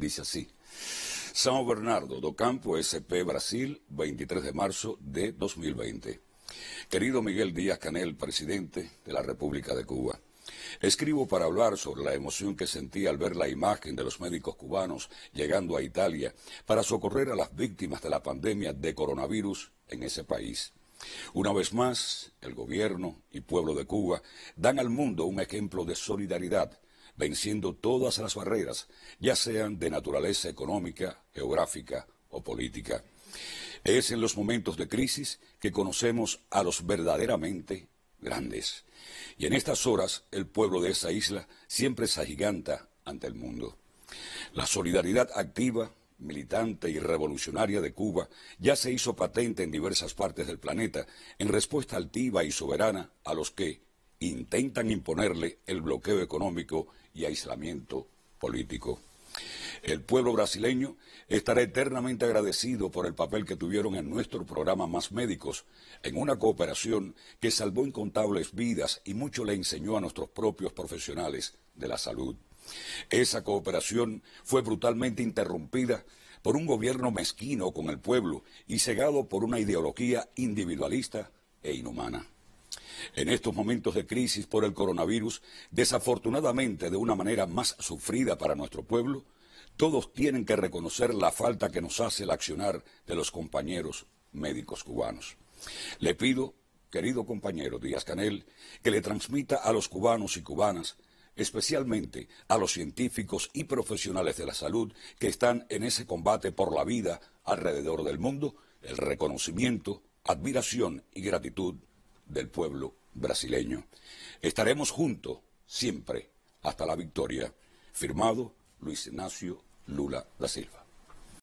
dice así. São Bernardo do Campo, SP Brasil, 23 de marzo de 2020. Querido Miguel Díaz Canel, presidente de la República de Cuba. Escribo para hablar sobre la emoción que sentí al ver la imagen de los médicos cubanos llegando a Italia para socorrer a las víctimas de la pandemia de coronavirus en ese país. Una vez más, el gobierno y pueblo de Cuba dan al mundo un ejemplo de solidaridad venciendo todas las barreras, ya sean de naturaleza económica, geográfica o política. Es en los momentos de crisis que conocemos a los verdaderamente grandes. Y en estas horas el pueblo de esa isla siempre se agiganta ante el mundo. La solidaridad activa, militante y revolucionaria de Cuba ya se hizo patente en diversas partes del planeta en respuesta altiva y soberana a los que, intentan imponerle el bloqueo económico y aislamiento político. El pueblo brasileño estará eternamente agradecido por el papel que tuvieron en nuestro programa Más Médicos, en una cooperación que salvó incontables vidas y mucho le enseñó a nuestros propios profesionales de la salud. Esa cooperación fue brutalmente interrumpida por un gobierno mezquino con el pueblo y cegado por una ideología individualista e inhumana. En estos momentos de crisis por el coronavirus, desafortunadamente de una manera más sufrida para nuestro pueblo, todos tienen que reconocer la falta que nos hace el accionar de los compañeros médicos cubanos. Le pido, querido compañero Díaz Canel, que le transmita a los cubanos y cubanas especialmente a los científicos y profesionales de la salud que están en ese combate por la vida alrededor del mundo, el reconocimiento, admiración y gratitud del pueblo brasileño. Estaremos juntos siempre hasta la victoria. Firmado Luis Ignacio Lula da Silva.